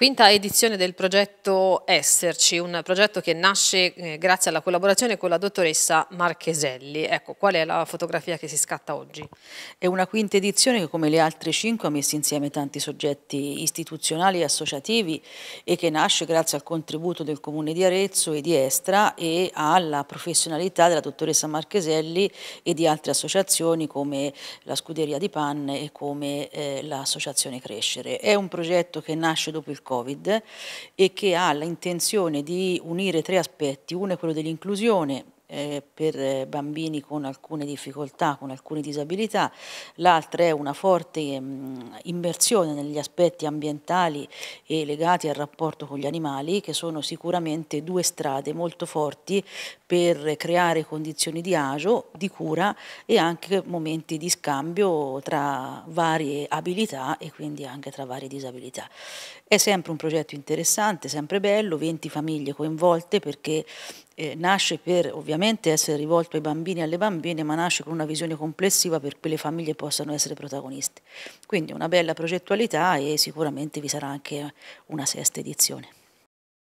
Quinta edizione del progetto Esserci, un progetto che nasce eh, grazie alla collaborazione con la dottoressa Marcheselli. Ecco, qual è la fotografia che si scatta oggi? È una quinta edizione che come le altre cinque ha messo insieme tanti soggetti istituzionali e associativi e che nasce grazie al contributo del Comune di Arezzo e di Estra e alla professionalità della dottoressa Marcheselli e di altre associazioni come la Scuderia di Panne e come eh, l'associazione Crescere. È un progetto che nasce dopo il Covid e che ha l'intenzione di unire tre aspetti. Uno è quello dell'inclusione, eh, per eh, bambini con alcune difficoltà, con alcune disabilità, l'altra è una forte mh, mm, immersione negli aspetti ambientali e legati al rapporto con gli animali, che sono sicuramente due strade molto forti per creare condizioni di agio, di cura e anche momenti di scambio tra varie abilità e quindi anche tra varie disabilità. È sempre un progetto interessante, sempre bello, 20 famiglie coinvolte perché eh, nasce per ovviamente essere rivolto ai bambini e alle bambine, ma nasce con una visione complessiva per cui le famiglie possano essere protagoniste. Quindi una bella progettualità e sicuramente vi sarà anche una sesta edizione.